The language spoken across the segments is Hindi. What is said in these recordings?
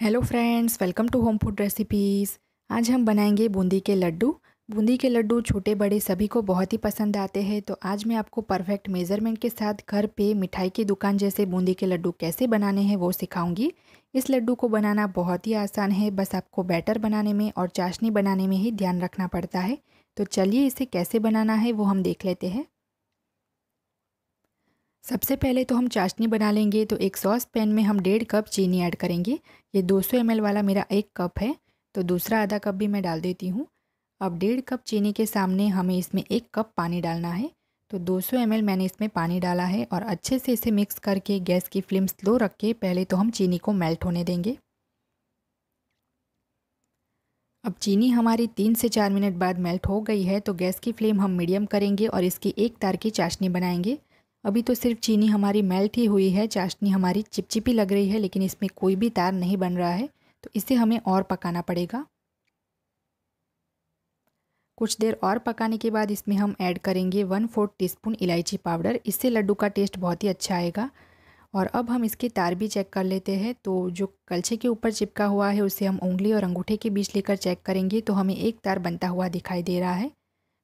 hello friends welcome to home food recipes आज हम बनाएंगे बूंदी के लड्डू बूंदी के लड्डू छोटे बड़े सभी को बहुत ही पसंद आते हैं तो आज मैं आपको परफेक्ट मेज़रमेंट के साथ घर पे मिठाई की दुकान जैसे बूंदी के लड्डू कैसे बनाने हैं वो सिखाऊंगी इस लड्डू को बनाना बहुत ही आसान है बस आपको बैटर बनाने में और चाशनी बनाने में ही ध्यान रखना पड़ता है तो चलिए इसे कैसे बनाना है वो हम देख लेते हैं सबसे पहले तो हम चाशनी बना लेंगे तो एक सॉस पैन में हम डेढ़ कप चीनी ऐड करेंगे ये 200 एम वाला मेरा एक कप है तो दूसरा आधा कप भी मैं डाल देती हूँ अब डेढ़ कप चीनी के सामने हमें इसमें एक कप पानी डालना है तो 200 एम मैंने इसमें पानी डाला है और अच्छे से इसे मिक्स करके गैस की फ्लेम स्लो रख के पहले तो हम चीनी को मेल्ट होने देंगे अब चीनी हमारी तीन से चार मिनट बाद मेल्ट हो गई है तो गैस की फ्लेम हम मीडियम करेंगे और इसकी एक तार की चाशनी बनाएंगे अभी तो सिर्फ चीनी हमारी मेल्ट ही हुई है चाशनी हमारी चिपचिपी लग रही है लेकिन इसमें कोई भी तार नहीं बन रहा है तो इसे हमें और पकाना पड़ेगा कुछ देर और पकाने के बाद इसमें हम ऐड करेंगे वन फोर्थ टीस्पून इलायची पाउडर इससे लड्डू का टेस्ट बहुत ही अच्छा आएगा और अब हम इसके तार भी चेक कर लेते हैं तो जो कलछे के ऊपर चिपका हुआ है उसे हम उंगली और अंगूठे के बीच लेकर चेक करेंगे तो हमें एक तार बनता हुआ दिखाई दे रहा है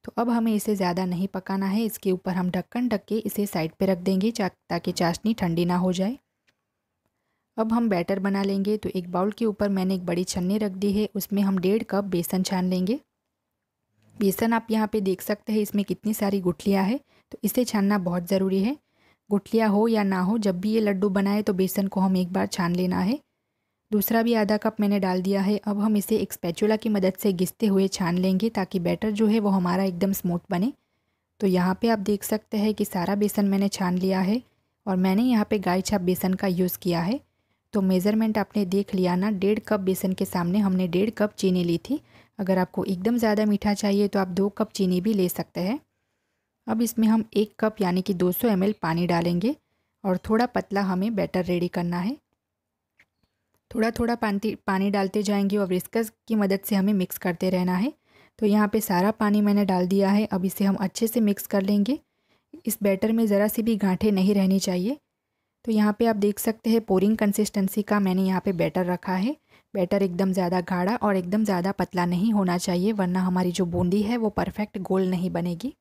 तो अब हमें इसे ज़्यादा नहीं पकाना है इसके ऊपर हम ढक्कन ढक के इसे साइड पे रख देंगे ताकि चाशनी ठंडी ना हो जाए अब हम बैटर बना लेंगे तो एक बाउल के ऊपर मैंने एक बड़ी छन्नी रख दी है उसमें हम डेढ़ कप बेसन छान लेंगे बेसन आप यहाँ पे देख सकते हैं इसमें कितनी सारी गुठलियाँ है तो इसे छानना बहुत ज़रूरी है गुठलियाँ हो या ना हो जब भी ये लड्डू बनाए तो बेसन को हम एक बार छान लेना है दूसरा भी आधा कप मैंने डाल दिया है अब हम इसे एक स्पैचुला की मदद से घिसते हुए छान लेंगे ताकि बैटर जो है वो हमारा एकदम स्मूथ बने तो यहाँ पे आप देख सकते हैं कि सारा बेसन मैंने छान लिया है और मैंने यहाँ पे गाय छाप बेसन का यूज़ किया है तो मेज़रमेंट आपने देख लिया ना डेढ़ कप बेसन के सामने हमने डेढ़ कप चीनी ली थी अगर आपको एकदम ज़्यादा मीठा चाहिए तो आप दो कप चीनी भी ले सकते हैं अब इसमें हम एक कप यानी कि 200 ml पानी डालेंगे और थोड़ा पतला हमें बैटर रेडी करना है थोड़ा थोड़ा पानी पानी डालते जाएंगे और विस्कस की मदद से हमें मिक्स करते रहना है तो यहाँ पे सारा पानी मैंने डाल दिया है अब इसे हम अच्छे से मिक्स कर लेंगे इस बैटर में ज़रा सी भी गांठे नहीं रहनी चाहिए तो यहाँ पे आप देख सकते हैं पोरिंग कंसिस्टेंसी का मैंने यहाँ पे बैटर रखा है बैटर एकदम ज़्यादा गाढ़ा और एकदम ज़्यादा पतला नहीं होना चाहिए वरना हमारी जो बूंदी है वो परफेक्ट गोल नहीं बनेगी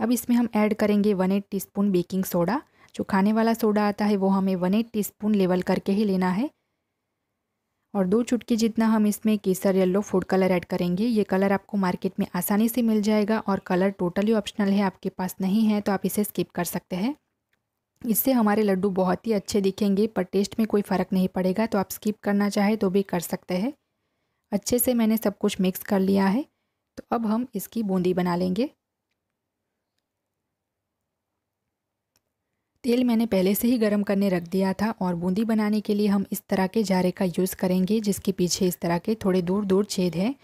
अब इसमें हम ऐड करेंगे one eighth baking soda जो खाने वाला सोडा आता है वो हमें वन एट टी लेवल करके ही लेना है और दो चुटकी जितना हम इसमें केसर येलो फूड कलर ऐड करेंगे ये कलर आपको मार्केट में आसानी से मिल जाएगा और कलर टोटली ऑप्शनल है आपके पास नहीं है तो आप इसे स्किप कर सकते हैं इससे हमारे लड्डू बहुत ही अच्छे दिखेंगे पर टेस्ट में कोई फ़र्क नहीं पड़ेगा तो आप स्किप करना चाहे तो भी कर सकते हैं अच्छे से मैंने सब कुछ मिक्स कर लिया है तो अब हम इसकी बूंदी बना लेंगे तेल मैंने पहले से ही गर्म करने रख दिया था और बूंदी बनाने के लिए हम इस तरह के जारे का यूज़ करेंगे जिसके पीछे इस तरह के थोड़े दूर दूर छेद है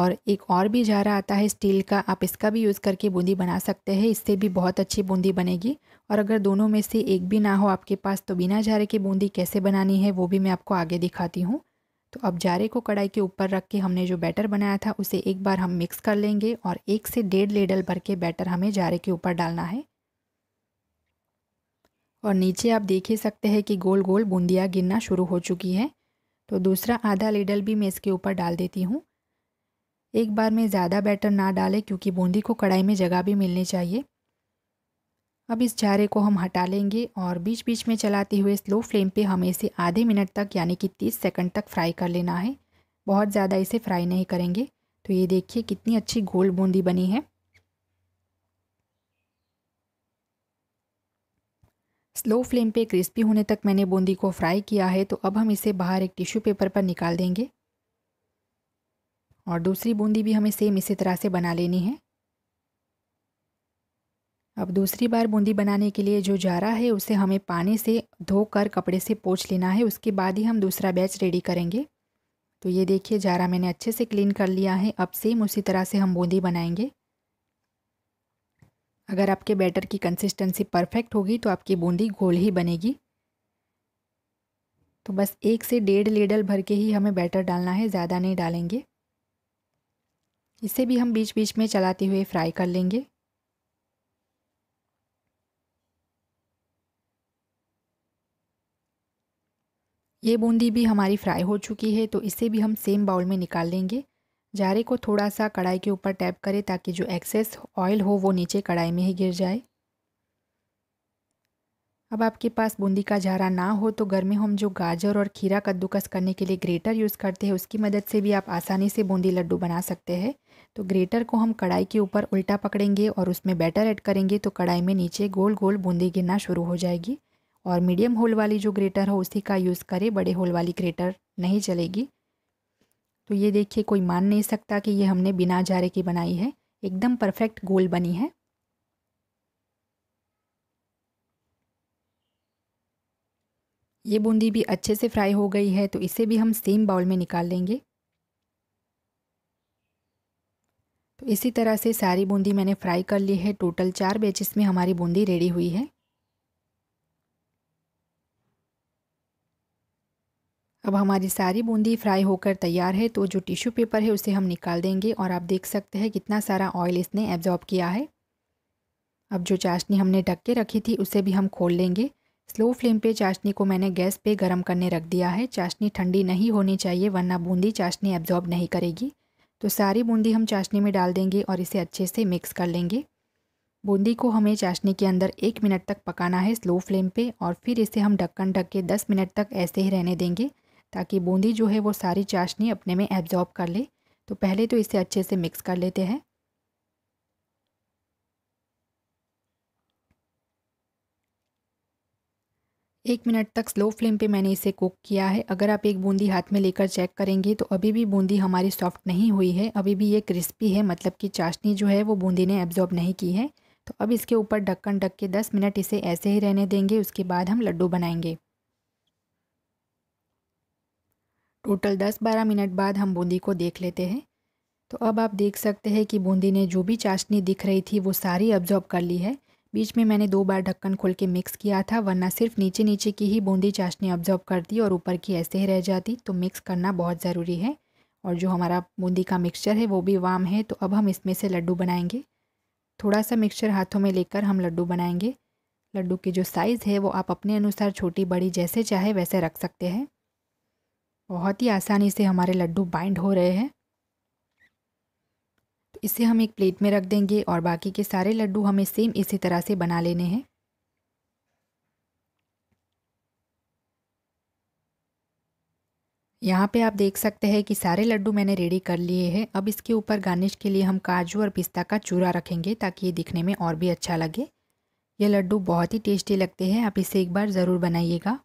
और एक और भी जारा आता है स्टील का आप इसका भी यूज़ करके बूंदी बना सकते हैं इससे भी बहुत अच्छी बूंदी बनेगी और अगर दोनों में से एक भी ना हो आपके पास तो बिना जारे की बूंदी कैसे बनानी है वो भी मैं आपको आगे दिखाती हूँ तो अब जारे को कढ़ाई के ऊपर रख के हमने जो बैटर बनाया था उसे एक बार हम मिक्स कर लेंगे और एक से डेढ़ लेडल भर के बैटर हमें जारे के ऊपर डालना है और नीचे आप देख ही सकते हैं कि गोल गोल बूंदियाँ गिरना शुरू हो चुकी हैं तो दूसरा आधा लीडल भी मैं इसके ऊपर डाल देती हूँ एक बार में ज़्यादा बैटर ना डालें क्योंकि बूंदी को कढ़ाई में जगह भी मिलनी चाहिए अब इस चारे को हम हटा लेंगे और बीच बीच में चलाते हुए स्लो फ्लेम पे हमें इसे आधे मिनट तक यानी कि तीस सेकंड तक फ्राई कर लेना है बहुत ज़्यादा इसे फ्राई नहीं करेंगे तो ये देखिए कितनी अच्छी गोल बूंदी बनी है स्लो फ्लेम पे क्रिस्पी होने तक मैंने बूंदी को फ्राई किया है तो अब हम इसे बाहर एक टिश्यू पेपर पर निकाल देंगे और दूसरी बूंदी भी हमें सेम इसी तरह से बना लेनी है अब दूसरी बार बूंदी बनाने के लिए जो जारा है उसे हमें पानी से धोकर कपड़े से पोछ लेना है उसके बाद ही हम दूसरा बैच रेडी करेंगे तो ये देखिए जारा मैंने अच्छे से क्लीन कर लिया है अब सेम उसी तरह से हम बूंदी बनाएंगे अगर आपके बैटर की कंसिस्टेंसी परफेक्ट होगी तो आपकी बूंदी गोल ही बनेगी तो बस एक से डेढ़ लीडल भर के ही हमें बैटर डालना है ज़्यादा नहीं डालेंगे इसे भी हम बीच बीच में चलाते हुए फ्राई कर लेंगे ये बूंदी भी हमारी फ्राई हो चुकी है तो इसे भी हम सेम बाउल में निकाल लेंगे जारे को थोड़ा सा कढ़ाई के ऊपर टैप करें ताकि जो एक्सेस ऑयल हो वो नीचे कढ़ाई में ही गिर जाए अब आपके पास बूंदी का झारा ना हो तो घर में हम जो गाजर और खीरा कद्दूकस करने के लिए ग्रेटर यूज़ करते हैं उसकी मदद से भी आप आसानी से बूंदी लड्डू बना सकते हैं तो ग्रेटर को हम कढ़ाई के ऊपर उल्टा पकड़ेंगे और उसमें बैटर ऐड करेंगे तो कढ़ाई में नीचे गोल गोल बूंदी गिरना शुरू हो जाएगी और मीडियम होल वाली जो ग्रेटर हो उसी का यूज़ करें बड़े होल वाली ग्रेटर नहीं चलेगी तो ये देखिए कोई मान नहीं सकता कि ये हमने बिना जारे की बनाई है एकदम परफेक्ट गोल बनी है ये बूंदी भी अच्छे से फ्राई हो गई है तो इसे भी हम सेम बाउल में निकाल लेंगे तो इसी तरह से सारी बूंदी मैंने फ्राई कर ली है टोटल चार बैचेस में हमारी बूंदी रेडी हुई है अब हमारी सारी बूंदी फ्राई होकर तैयार है तो जो टिश्यू पेपर है उसे हम निकाल देंगे और आप देख सकते हैं कितना सारा ऑयल इसने एब्जॉर्ब किया है अब जो चाशनी हमने ढक के रखी थी उसे भी हम खोल लेंगे स्लो फ्लेम पे चाशनी को मैंने गैस पे गर्म करने रख दिया है चाशनी ठंडी नहीं होनी चाहिए वरना बूंदी चाशनी एब्जॉर्ब नहीं करेगी तो सारी बूंदी हम चाशनी में डाल देंगे और इसे अच्छे से मिक्स कर लेंगे बूंदी को हमें चाशनी के अंदर एक मिनट तक पकाना है स्लो फ्लेम पे और फिर इसे हम ढक्कन ढक के दस मिनट तक ऐसे ही रहने देंगे ताकि बूंदी जो है वो सारी चाशनी अपने में एब्जॉर्ब कर ले तो पहले तो इसे अच्छे से मिक्स कर लेते हैं एक मिनट तक स्लो फ्लेम पे मैंने इसे कुक किया है अगर आप एक बूंदी हाथ में लेकर चेक करेंगे तो अभी भी बूंदी हमारी सॉफ्ट नहीं हुई है अभी भी ये क्रिस्पी है मतलब कि चाशनी जो है वो बूंदी ने एब्जॉर्ब नहीं की है तो अब इसके ऊपर ढक्कन ढक के 10 मिनट इसे ऐसे ही रहने देंगे उसके बाद हम लड्डू बनाएंगे टोटल 10-12 मिनट बाद हम बूंदी को देख लेते हैं तो अब आप देख सकते हैं कि बूंदी ने जो भी चाशनी दिख रही थी वो सारी अब्जॉर्ब कर ली है बीच में मैंने दो बार ढक्कन खोल के मिक्स किया था वरना सिर्फ नीचे नीचे की ही बूंदी चाशनी अब्जॉर्ब करती और ऊपर की ऐसे ही रह जाती तो मिक्स करना बहुत ज़रूरी है और जो हमारा बूंदी का मिक्सचर है वो भी वाम है तो अब हम इसमें से लड्डू बनाएंगे थोड़ा सा मिक्सचर हाथों में लेकर हम लड्डू बनाएंगे लड्डू की जो साइज़ है वो आप अपने अनुसार छोटी बड़ी जैसे चाहे वैसे रख सकते हैं बहुत ही आसानी से हमारे लड्डू बाइंड हो रहे हैं तो इसे हम एक प्लेट में रख देंगे और बाकी के सारे लड्डू हमें सेम इसी तरह से बना लेने हैं यहाँ पे आप देख सकते हैं कि सारे लड्डू मैंने रेडी कर लिए हैं अब इसके ऊपर गार्निश के लिए हम काजू और पिस्ता का चूरा रखेंगे ताकि ये दिखने में और भी अच्छा लगे ये लड्डू बहुत ही टेस्टी लगते हैं आप इसे एक बार ज़रूर बनाइएगा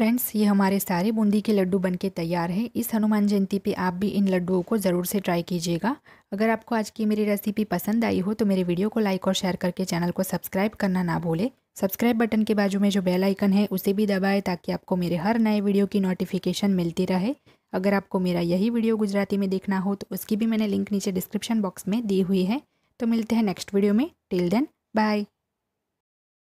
फ्रेंड्स ये हमारे सारे बूंदी के लड्डू बनके तैयार हैं इस हनुमान जयंती पे आप भी इन लड्डुओं को ज़रूर से ट्राई कीजिएगा अगर आपको आज की मेरी रेसिपी पसंद आई हो तो मेरे वीडियो को लाइक और शेयर करके चैनल को सब्सक्राइब करना ना भूलें सब्सक्राइब बटन के बाजू में जो बेल आइकन है उसे भी दबाएँ ताकि आपको मेरे हर नए वीडियो की नोटिफिकेशन मिलती रहे अगर आपको मेरा यही वीडियो गुजराती में देखना हो तो उसकी भी मैंने लिंक नीचे डिस्क्रिप्शन बॉक्स में दी हुई है तो मिलते हैं नेक्स्ट वीडियो में टिल देन बाय